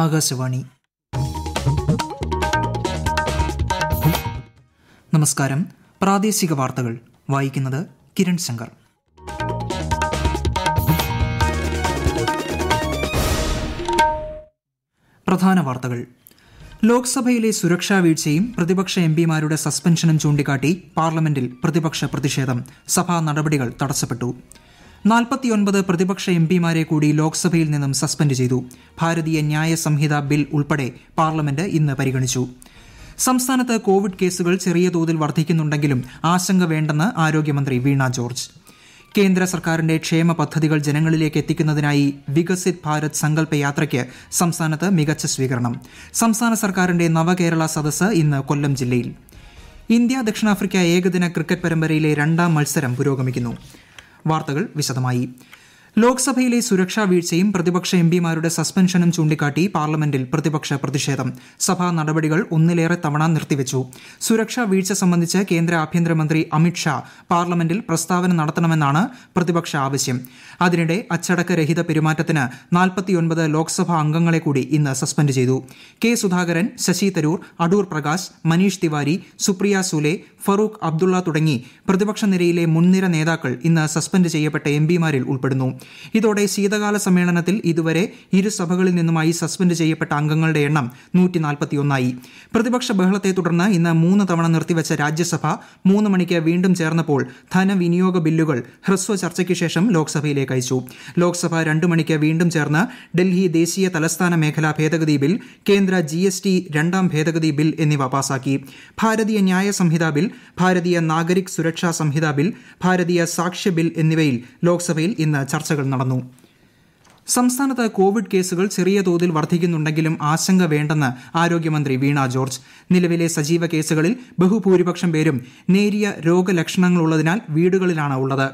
ആകാശവാണി നമസ്കാരം പ്രാദേശിക വാർത്തകൾ വായിക്കുന്നത് കിരൺ ശങ്കർ പ്രധാന വാർത്തകൾ ലോക്സഭയിലെ സുരക്ഷാ വീഴ്ചയും പ്രതിപക്ഷ എംപിമാരുടെ സസ്പെൻഷനും ചൂണ്ടിക്കാട്ടി പാർലമെന്റിൽ പ്രതിപക്ഷ പ്രതിഷേധം സഭാ നടപടികൾ തടസ്സപ്പെട്ടു നാൽപ്പത്തിയൊൻപത് പ്രതിപക്ഷ എംപിമാരെ കൂടി ലോക്സഭയിൽ നിന്നും സസ്പെൻഡ് ചെയ്തു ഭാരതീയ ന്യായ സംഹിത ബിൽ ഉൾപ്പെടെ പാർലമെന്റ് ഇന്ന് പരിഗണിച്ചു സംസ്ഥാനത്ത് കോവിഡ് കേസുകൾ ചെറിയ തോതിൽ വർദ്ധിക്കുന്നുണ്ടെങ്കിലും ആശങ്ക വേണ്ടെന്ന് ആരോഗ്യമന്ത്രി വീണ ജോർജ് കേന്ദ്ര സർക്കാരിന്റെ ക്ഷേമ പദ്ധതികൾ ജനങ്ങളിലേക്ക് എത്തിക്കുന്നതിനായി വികസിത് ഭാരത് സങ്കല്പ യാത്രയ്ക്ക് സംസ്ഥാനത്ത് മികച്ച സ്വീകരണം സംസ്ഥാന സർക്കാരിന്റെ നവകേരള സദസ്സ് ഇന്ന് കൊല്ലം ജില്ലയിൽ ഇന്ത്യ ദക്ഷിണാഫ്രിക്ക ഏകദിന ക്രിക്കറ്റ് പരമ്പരയിലെ രണ്ടാം മത്സരം പുരോഗമിക്കുന്നു വാർത്തകൾ വിശദമായി ലോക്സഭയിലെ സുരക്ഷാ വീഴ്ചയും പ്രതിപക്ഷ എംപിമാരുടെ സസ്പെൻഷനും ചൂണ്ടിക്കാട്ടി പാർലമെന്റിൽ പ്രതിപക്ഷ പ്രതിഷേധം സഭാ നടപടികൾ ഒന്നിലേറെ തവണ നിർത്തിവച്ചു സുരക്ഷാ വീഴ്ച സംബന്ധിച്ച് കേന്ദ്ര ആഭ്യന്തരമന്ത്രി അമിത്ഷാ പാർലമെന്റിൽ പ്രസ്താവന നടത്തണമെന്നാണ് പ്രതിപക്ഷ ആവശ്യം അതിനിടെ അച്ചടക്കരഹിത പെരുമാറ്റത്തിന് നാൽപ്പത്തിയൊൻപത് ലോക്സഭാ അംഗങ്ങളെ കൂടി ഇന്ന് സസ്പെൻഡ് ചെയ്തു കെ സുധാകരൻ ശശി തരൂർ അടൂർ പ്രകാശ് മനീഷ് തിവാരി സുപ്രിയ സുലെ ഫറൂഖ് അബ്ദുള്ള തുടങ്ങി പ്രതിപക്ഷ നിരയിലെ മുൻനിര നേതാക്കൾ ഇന്ന് സസ്പെൻഡ് ചെയ്യപ്പെട്ട എംപിമാരിൽ ഉൾപ്പെടുന്നു ഇതോടെ ശീതകാല സമ്മേളനത്തിൽ ഇതുവരെ ഇരു നിന്നുമായി സസ്പെൻഡ് ചെയ്യപ്പെട്ട അംഗങ്ങളുടെ എണ്ണം നൂറ്റി പ്രതിപക്ഷ ബഹളത്തെ തുടർന്ന് ഇന്ന് മൂന്ന് തവണ നിർത്തിവച്ച രാജ്യസഭ മൂന്ന് മണിക്ക് വീണ്ടും ചേർന്നപ്പോൾ ധനവിനിയോഗ ബില്ലുകൾ ഹ്രസ്വ ചർച്ചയ്ക്ക് ശേഷം ലോക്സഭയിലേക്ക് അയച്ചു ലോക്സഭ രണ്ടു മണിക്ക് വീണ്ടും ചേർന്ന് ഡൽഹി ദേശീയ തലസ്ഥാന മേഖലാ ഭേദഗതി ബിൽ കേന്ദ്ര ജി എസ് ടി രണ്ടാം ഭേദഗതി ബിൽ എന്നിവ പാസാക്കി ഭാരതീയ ന്യായ സംഹിതാ ബിൽ ഭാരതീയ നാഗരിക് സുരക്ഷാ സംഹിതാ ബിൽ ഭാരതീയ സാക്ഷ്യ ബിൽ എന്നിവയിൽ ലോക്സഭയിൽ ഇന്ന് ചർച്ച ചർച്ചകൾ നടന്നു സംസ്ഥാനത്ത് കോവിഡ് കേസുകൾ ചെറിയ തോതിൽ വർദ്ധിക്കുന്നുണ്ടെങ്കിലും ആശങ്ക വേണ്ടെന്ന് ആരോഗ്യമന്ത്രി വീണ ജോർജ് നിലവിലെ സജീവ കേസുകളിൽ ബഹുഭൂരിപക്ഷം പേരും നേരിയ രോഗലക്ഷണങ്ങളുള്ളതിനാൽ വീടുകളിലാണ് ഉള്ളത്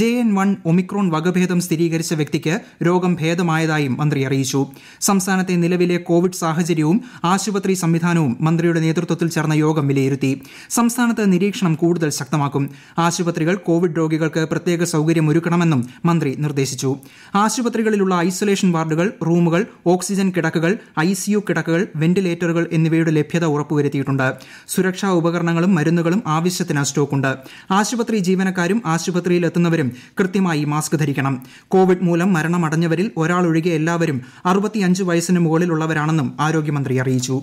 ജെ എൻ വൺ ഒമിക്രോൺ വകഭേദം സ്ഥിരീകരിച്ച വ്യക്തിക്ക് രോഗം ഭേദമായതായും മന്ത്രി അറിയിച്ചു സംസ്ഥാനത്തെ നിലവിലെ കോവിഡ് സാഹചര്യവും ആശുപത്രി സംവിധാനവും മന്ത്രിയുടെ നേതൃത്വത്തിൽ ചേർന്ന യോഗം വിലയിരുത്തി സംസ്ഥാനത്ത് നിരീക്ഷണം കൂടുതൽ ശക്തമാക്കും ആശുപത്രികൾ കോവിഡ് രോഗികൾക്ക് പ്രത്യേക സൌകര്യം ഒരുക്കണമെന്നും മന്ത്രി നിർദ്ദേശിച്ചു ആശുപത്രികളിലുള്ള ഐസൊലേഷൻ വാർഡുകൾ റൂമുകൾ ഓക്സിജൻ കിടക്കകൾ ഐസിയു കിടക്കകൾ വെന്റിലേറ്ററുകൾ എന്നിവയുടെ ലഭ്യത ഉറപ്പുവരുത്തിയിട്ടുണ്ട് സുരക്ഷാ ഉപകരണങ്ങളും മരുന്നുകളും ആവശ്യത്തിന് സ്റ്റോക്കുണ്ട് ആശുപത്രി ജീവനക്കാരും ആശുപത്രിയിൽ എത്തുന്നവരും കൃത്യമായി മാസ്ക് ധരിക്കണം കോവിഡ് മൂലം മരണമടഞ്ഞവരിൽ ഒരാളൊഴികെ എല്ലാവരും അറുപത്തിയഞ്ച് വയസ്സിന് മുകളിലുള്ളവരാണെന്നും ആരോഗ്യമന്ത്രി അറിയിച്ചു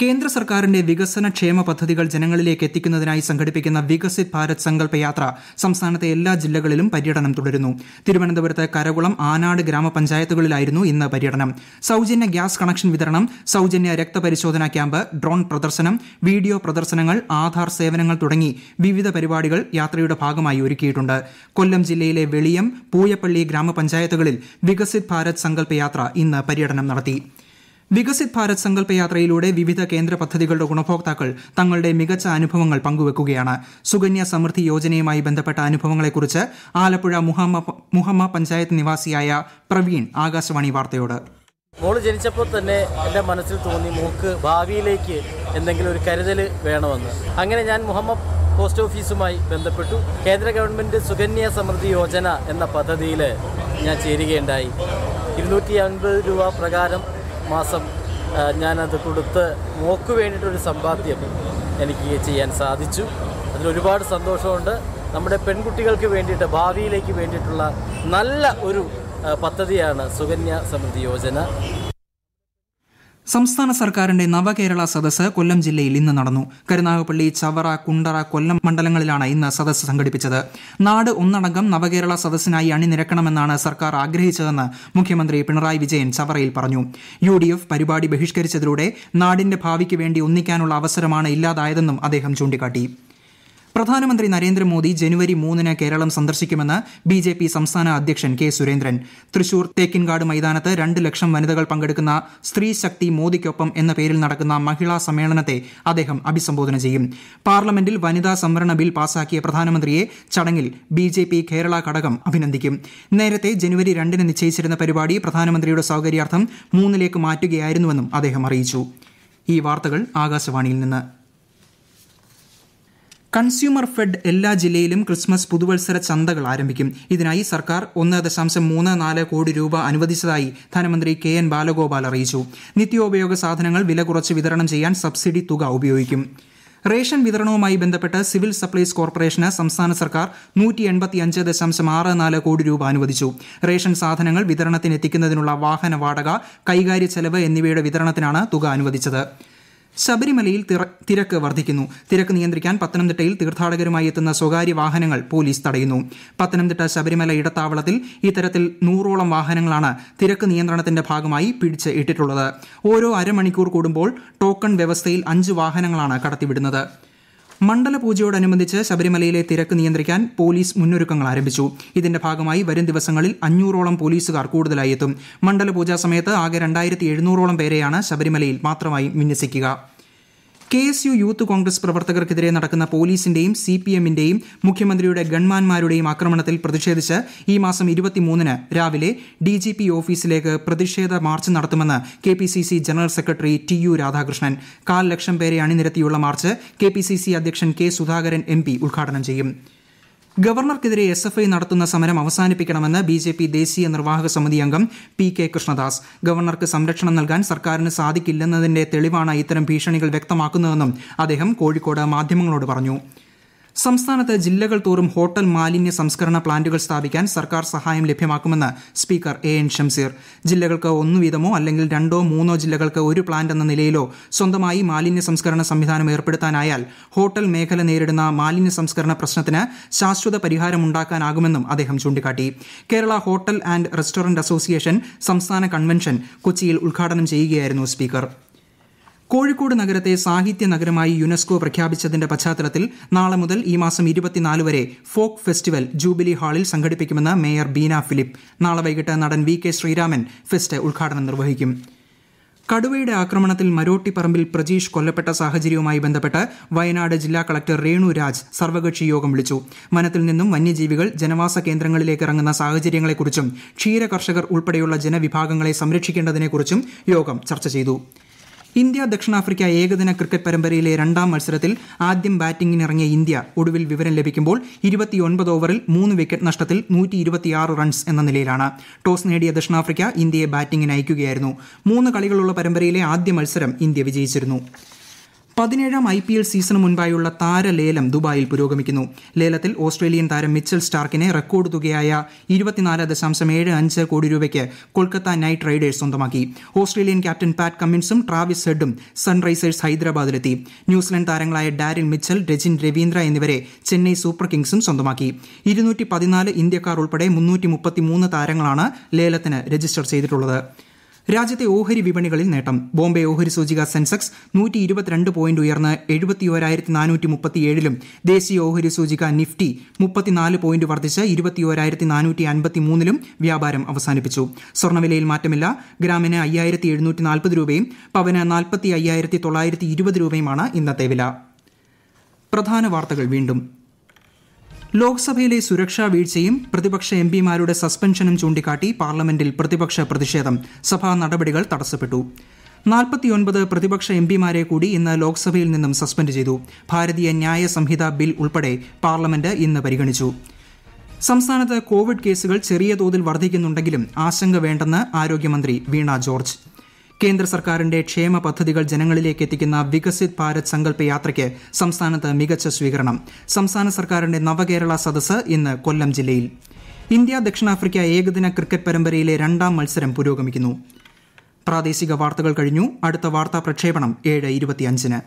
കേന്ദ്ര സർക്കാരിന്റെ വികസന ക്ഷേമ പദ്ധതികൾ ജനങ്ങളിലേക്ക് എത്തിക്കുന്നതിനായി സംഘടിപ്പിക്കുന്ന വികസിത് ഭാരത് സങ്കല്പ യാത്ര സംസ്ഥാനത്തെ എല്ലാ ജില്ലകളിലും പര്യടനം തുടരുന്നു തിരുവനന്തപുരത്ത് കരകുളം ആനാട് ഗ്രാമപഞ്ചായത്തുകളിലായിരുന്നു ഇന്ന് പര്യടനം സൌജന്യ ഗ്യാസ് കണക്ഷൻ വിതരണം സൌജന്യ രക്തപരിശോധനാ ക്യാമ്പ് ഡ്രോൺ പ്രദർശനം വീഡിയോ പ്രദർശനങ്ങൾ ആധാർ സേവനങ്ങൾ തുടങ്ങി വിവിധ പരിപാടികൾ യാത്രയുടെ ഭാഗമായി ഒരുക്കിയിട്ടുണ്ട് കൊല്ലം ജില്ലയിലെ വെളിയം പൂയപ്പള്ളി ഗ്രാമപഞ്ചായത്തുകളിൽ വികസിത് ഭാരത് സങ്കല്പ യാത്ര ഇന്ന് പര്യടനം നടത്തി വികസിത് ഭാരത് സങ്കല്പ യാത്രയിലൂടെ വിവിധ കേന്ദ്ര പദ്ധതികളുടെ ഗുണഭോക്താക്കൾ തങ്ങളുടെ മികച്ച അനുഭവങ്ങൾ പങ്കുവെക്കുകയാണ് സുകന്യ സമൃദ്ധി യോജനയുമായി ബന്ധപ്പെട്ട അനുഭവങ്ങളെക്കുറിച്ച് ആലപ്പുഴ മുഹമ്മ പഞ്ചായത്ത് നിവാസിയായ പ്രവീൺ ആകാശവാണി വാർത്തയോട് മോള് ജനിച്ചപ്പോൾ തന്നെ എൻ്റെ മനസ്സിൽ തോന്നി മോക്ക് ഭാവിയിലേക്ക് എന്തെങ്കിലും ഒരു കരുതൽ വേണമെന്ന് അങ്ങനെ ഞാൻ മുഹമ്മദ് പോസ്റ്റ് ഓഫീസുമായി ബന്ധപ്പെട്ടു കേന്ദ്ര ഗവൺമെൻറ് സുകന്യ സമൃദ്ധി യോജന എന്ന പദ്ധതിയിൽ ഞാൻ ചേരുകയുണ്ടായി ഇരുന്നൂറ്റി അൻപത് രൂപ പ്രകാരം മാസം ഞാനത് കൊടുത്ത് മോക്ക് വേണ്ടിയിട്ടൊരു സമ്പാദ്യം എനിക്ക് ചെയ്യാൻ സാധിച്ചു അതിലൊരുപാട് സന്തോഷമുണ്ട് നമ്മുടെ പെൺകുട്ടികൾക്ക് വേണ്ടിയിട്ട് ഭാവിയിലേക്ക് വേണ്ടിയിട്ടുള്ള നല്ല ഒരു പദ്ധതിയാണ് സുകന്യ സമൃദ്ധി യോജന സംസ്ഥാന സർക്കാരിന്റെ നവകേരള സദസ് കൊല്ലം ജില്ലയിൽ ഇന്ന് നടന്നു കരുനാഗപ്പള്ളി ചവറ കുണ്ടറ കൊല്ലം മണ്ഡലങ്ങളിലാണ് ഇന്ന് സദസ് സംഘടിപ്പിച്ചത് നാട് ഒന്നടങ്കം നവകേരള സദസ്സിനായി അണിനിരക്കണമെന്നാണ് സർക്കാർ ആഗ്രഹിച്ചതെന്ന് മുഖ്യമന്ത്രി പിണറായി വിജയൻ ചവറയിൽ പറഞ്ഞു യു പരിപാടി ബഹിഷ്കരിച്ചതിലൂടെ നാടിന്റെ ഭാവിക്ക് വേണ്ടി ഒന്നിക്കാനുള്ള അവസരമാണ് ഇല്ലാതായതെന്നും അദ്ദേഹം ചൂണ്ടിക്കാട്ടി പ്രധാനമന്ത്രി നരേന്ദ്രമോദി ജനുവരി മൂന്നിന് കേരളം സന്ദർശിക്കുമെന്ന് ബി ജെ പി സംസ്ഥാന അധ്യക്ഷൻ കെ സുരേന്ദ്രൻ തൃശൂർ തേക്കിൻകാട് മൈതാനത്ത് രണ്ട് ലക്ഷം വനിതകൾ പങ്കെടുക്കുന്ന സ്ത്രീ ശക്തി മോദിക്കൊപ്പം എന്ന പേരിൽ നടക്കുന്ന മഹിളാ സമ്മേളനത്തെ അദ്ദേഹം അഭിസംബോധന ചെയ്യും പാർലമെന്റിൽ വനിതാ സംവരണ ബിൽ പാസാക്കിയ പ്രധാനമന്ത്രിയെ ചടങ്ങിൽ ബി ജെ പി കേരള ഘടകം അഭിനന്ദിക്കും നേരത്തെ ജനുവരി രണ്ടിന് നിശ്ചയിച്ചിരുന്ന പരിപാടി പ്രധാനമന്ത്രിയുടെ സൌകര്യാർത്ഥം മൂന്നിലേക്ക് മാറ്റുകയായിരുന്നുവെന്നും അദ്ദേഹം അറിയിച്ചു ഈ വാർത്തകൾ ആകാശവാണിയിൽ നിന്ന് കൺസ്യൂമർ ഫെഡ് എല്ലാ ജില്ലയിലും ക്രിസ്മസ് പുതുവത്സര ചന്തകൾ ആരംഭിക്കും ഇതിനായി സർക്കാർ ഒന്ന് ദശാംശം മൂന്ന് നാല് കോടി രൂപ അനുവദിച്ചതായി ധനമന്ത്രി കെ എൻ ബാലഗോപാൽ അറിയിച്ചു നിത്യോപയോഗ സാധനങ്ങൾ വില കുറച്ച് വിതരണം ചെയ്യാൻ സബ്സിഡി തുക ഉപയോഗിക്കും റേഷൻ വിതരണവുമായി ബന്ധപ്പെട്ട് സിവിൽ സപ്ലൈസ് കോർപ്പറേഷന് സംസ്ഥാന സർക്കാർ നൂറ്റി എൺപത്തി അഞ്ച് ദശാംശം ആറ് നാല് കോടി രൂപ അനുവദിച്ചു റേഷൻ സാധനങ്ങൾ വിതരണത്തിനെത്തിക്കുന്നതിനുള്ള വാഹന വാടക കൈകാര്യ ചെലവ് എന്നിവയുടെ വിതരണത്തിനാണ് തുക അനുവദിച്ചത് ശബരിമലയിൽ തിരക്ക് വർദ്ധിക്കുന്നു തിരക്ക് നിയന്ത്രിക്കാൻ പത്തനംതിട്ടയിൽ തീർത്ഥാടകരുമായി എത്തുന്ന സ്വകാര്യ വാഹനങ്ങൾ പോലീസ് തടയുന്നു പത്തനംതിട്ട ശബരിമല ഇടത്താവളത്തിൽ ഇത്തരത്തിൽ നൂറോളം വാഹനങ്ങളാണ് തിരക്ക് നിയന്ത്രണത്തിന്റെ ഭാഗമായി പിടിച്ച് ഇട്ടിട്ടുള്ളത് ഓരോ അരമണിക്കൂർ കൂടുമ്പോൾ ടോക്കൺ വ്യവസ്ഥയിൽ അഞ്ച് വാഹനങ്ങളാണ് കടത്തിവിടുന്നത് മണ്ഡല ശബരിമലയിലെ തിരക്ക് നിയന്ത്രിക്കാൻ പോലീസ് മുന്നൊരുക്കങ്ങൾ ആരംഭിച്ചു ഇതിന്റെ ഭാഗമായി വരും ദിവസങ്ങളിൽ അഞ്ഞൂറോളം പോലീസുകാർ കൂടുതലായി എത്തും മണ്ഡല സമയത്ത് ആകെ രണ്ടായിരത്തി എഴുന്നൂറോളം പേരെയാണ് ശബരിമലയിൽ മാത്രമായി വിന്യസിക്കുക K S U youth Congress പ്രവർത്തകർക്കെതിരെ നടക്കുന്ന പോലീസിന്റെയും സി പി എമ്മിന്റെയും മുഖ്യമന്ത്രിയുടെ ഗൺമാൻമാരുടെയും ആക്രമണത്തിൽ പ്രതിഷേധിച്ച് ഈ മാസം ഇരുപത്തിമൂന്നിന് രാവിലെ ഡി ജി പി ഓഫീസിലേക്ക് പ്രതിഷേധ മാർച്ച് നടത്തുമെന്ന് K P C C general secretary T U Radhakrishnan കാൽ ലക്ഷം പേരെ അണിനിരത്തിയുള്ള march K P C C അധ്യക്ഷൻ കെ സുധാകരൻ എം പി ഉദ്ഘാടനം ചെയ്യും ഗവർണർക്കെതിരെ എസ് എഫ് ഐ നടത്തുന്ന സമരം അവസാനിപ്പിക്കണമെന്ന് ബി ജെ പി ദേശീയ നിർവാഹക സമിതി അംഗം പി കെ കൃഷ്ണദാസ് ഗവർണർക്ക് സംരക്ഷണം നൽകാൻ സർക്കാരിന് സാധിക്കില്ലെന്നതിന്റെ തെളിവാണ് ഇത്തരം ഭീഷണികൾ വ്യക്തമാക്കുന്നതെന്നും അദ്ദേഹം കോഴിക്കോട് മാധ്യമങ്ങളോട് പറഞ്ഞു സംസ്ഥാനത്ത് ജില്ലകൾ തോറും ഹോട്ടൽ മാലിന്യ സംസ്കരണ പ്ലാന്റുകൾ സ്ഥാപിക്കാൻ സർക്കാർ സഹായം ലഭ്യമാക്കുമെന്ന് സ്പീക്കർ എ എൻ ഷംസീർ ജില്ലകൾക്ക് ഒന്നു വീതമോ അല്ലെങ്കിൽ രണ്ടോ മൂന്നോ ജില്ലകൾക്ക് ഒരു പ്ലാന്റ് എന്ന നിലയിലോ സ്വന്തമായി മാലിന്യ സംസ്കരണ സംവിധാനം ഏർപ്പെടുത്താനായാൽ ഹോട്ടൽ മേഖല നേരിടുന്ന മാലിന്യ സംസ്കരണ പ്രശ്നത്തിന് ശാശ്വത പരിഹാരമുണ്ടാക്കാനാകുമെന്നും അദ്ദേഹം ചൂണ്ടിക്കാട്ടി Kerala hotel and restaurant association സംസ്ഥാന കൺവെൻഷൻ കൊച്ചിയിൽ ഉദ്ഘാടനം ചെയ്യുകയായിരുന്നു സ്പീക്കർ കോഴിക്കോട് നഗരത്തെ സാഹിത്യ നഗരമായി യുനെസ്കോ പ്രഖ്യാപിച്ചതിന്റെ പശ്ചാത്തലത്തിൽ നാളെ മുതൽ ഈ മാസം ഇരുപത്തിനാല് വരെ ഫോക്ക് ഫെസ്റ്റിവൽ ജൂബിലി ഹാളിൽ സംഘടിപ്പിക്കുമെന്ന് മേയർ ബീന ഫിലിപ്പ് നാളെ വൈകിട്ട് നടൻ വി കെ ശ്രീരാമൻ ഫെസ്റ്റ് ഉദ്ഘാടനം നിർവഹിക്കും കടുവയുടെ ആക്രമണത്തിൽ മരോട്ടിപ്പറമ്പിൽ പ്രജീഷ് കൊല്ലപ്പെട്ട സാഹചര്യവുമായി ബന്ധപ്പെട്ട് വയനാട് ജില്ലാ കളക്ടർ രേണു രാജ് സർവകക്ഷി യോഗം വിളിച്ചു വനത്തിൽ നിന്നും വന്യജീവികൾ ജനവാസ കേന്ദ്രങ്ങളിലേക്ക് ഇറങ്ങുന്ന സാഹചര്യങ്ങളെക്കുറിച്ചും ക്ഷീര കർഷകർ ഉൾപ്പെടെയുള്ള ജനവിഭാഗങ്ങളെ സംരക്ഷിക്കേണ്ടതിനെക്കുറിച്ചും യോഗം ചർച്ച ചെയ്തു ഇന്ത്യ ദക്ഷിണാഫ്രിക്ക ഏകദിന ക്രിക്കറ്റ് പരമ്പരയിലെ രണ്ടാം മത്സരത്തിൽ ആദ്യം ബാറ്റിംഗിനിറങ്ങിയ ഇന്ത്യ ഒടുവിൽ വിവരം ലഭിക്കുമ്പോൾ ഇരുപത്തിയൊൻപത് ഓവറിൽ മൂന്ന് വിക്കറ്റ് നഷ്ടത്തിൽ റൺസ് എന്ന നിലയിലാണ് ടോസ് നേടിയ ദക്ഷിണാഫ്രിക്ക ഇന്ത്യയെ ബാറ്റിംഗിന് അയക്കുകയായിരുന്നു മൂന്ന് കളികളുള്ള പരമ്പരയിലെ ആദ്യ മത്സരം ഇന്ത്യ വിജയിച്ചിരുന്നു പതിനേഴാം ഐ പി എൽ സീസണ് മുൻപായുള്ള താരലേലം ദുബായിൽ പുരോഗമിക്കുന്നു ലേലത്തിൽ ഓസ്ട്രേലിയൻ താരം മിച്ചൽ സ്റ്റാർക്കിനെ റെക്കോർഡ് തുകയായ ഇരുപത്തിനാല് ദശാംശം ഏഴ് അഞ്ച് കോടി രൂപയ്ക്ക് കൊൽക്കത്ത നൈറ്റ് റൈഡേഴ്സ് സ്വന്തമാക്കി ഓസ്ട്രേലിയൻ ക്യാപ്റ്റൻ പാറ്റ് കമ്മിൻസും ട്രാവിസ് ഹെഡും സൺറൈസേഴ്സ് ഹൈദരാബാദിലെത്തി ന്യൂസിലൻഡ് താരങ്ങളായ ഡാരിൻ മിച്ചൽ രജിൻ രവീന്ദ്ര എന്നിവരെ ചെന്നൈ സൂപ്പർ കിങ്സും സ്വന്തമാക്കി ഇരുന്നൂറ്റി പതിനാല് ഇന്ത്യക്കാർ ഉൾപ്പെടെ മുന്നൂറ്റി മുപ്പത്തിമൂന്ന് താരങ്ങളാണ് ലേലത്തിന് രജിസ്റ്റർ ചെയ്തിട്ടുള്ളത് രാജ്യത്തെ ഓഹരി വിപണികളിൽ നേട്ടം ബോംബെ ഓഹരി സൂചിക സെൻസെക്സ് നൂറ്റി ഇരുപത്തിരണ്ട് പോയിന്റ് ഉയർന്ന് എഴുപത്തിയോരായിരത്തി നാനൂറ്റി മുപ്പത്തിയേഴിലും ദേശീയ ഓഹരി സൂചിക നിഫ്റ്റി മുപ്പത്തിനാല് പോയിന്റ് വർദ്ധിച്ച് ഇരുപത്തിയോരായിരത്തി നാനൂറ്റി അൻപത്തി മൂന്നിലും വ്യാപാരം അവസാനിപ്പിച്ചു സ്വർണ്ണവിലയിൽ മാറ്റമില്ല ഗ്രാമിന് അയ്യായിരത്തി എഴുന്നൂറ്റി നാൽപ്പത് രൂപയും പവന് നാൽപ്പത്തി അയ്യായിരത്തി തൊള്ളായിരത്തി ഇരുപത് രൂപയുമാണ് ഇന്നത്തെ വില പ്രധാന വാർത്തകൾ വീണ്ടും ലോക്സഭയിലെ സുരക്ഷാ വീഴ്ചയും പ്രതിപക്ഷ എംപിമാരുടെ സസ്പെൻഷനും ചൂണ്ടിക്കാട്ടി പാർലമെന്റിൽ പ്രതിപക്ഷ പ്രതിഷേധം സഭാ നടപടികൾ തടസ്സപ്പെട്ടു നാൽപ്പത്തിയൊൻപത് പ്രതിപക്ഷ എംപിമാരെ കൂടി ഇന്ന് ലോക്സഭയിൽ നിന്നും സസ്പെൻഡ് ചെയ്തു ഭാരതീയ ന്യായ സംഹിത ബിൽ ഉൾപ്പെടെ പാർലമെന്റ് ഇന്ന് പരിഗണിച്ചു സംസ്ഥാനത്ത് കോവിഡ് കേസുകൾ ചെറിയ തോതിൽ വർദ്ധിക്കുന്നുണ്ടെങ്കിലും ആശങ്ക വേണ്ടെന്ന് ആരോഗ്യമന്ത്രി വീണ ജോർജ് കേന്ദ്ര സർക്കാരിന്റെ ക്ഷേമ പദ്ധതികൾ ജനങ്ങളിലേക്ക് എത്തിക്കുന്ന വികസിത് ഭാരത് സങ്കല്പ യാത്രയ്ക്ക് സംസ്ഥാനത്ത് മികച്ച സ്വീകരണം സംസ്ഥാന സർക്കാരിന്റെ നവകേരള സദസ്സ് ഇന്ന് കൊല്ലം ജില്ലയിൽ ഇന്ത്യ ദക്ഷിണാഫ്രിക്ക ഏകദിന ക്രിക്കറ്റ് പരമ്പരയിലെ രണ്ടാം മത്സരം പുരോഗമിക്കുന്നു പ്രാദേശിക വാർത്തകൾ കഴിഞ്ഞു അടുത്ത വാർത്താ പ്രക്ഷേപണം ഏഴ് ഇരുപത്തിയഞ്ചിന്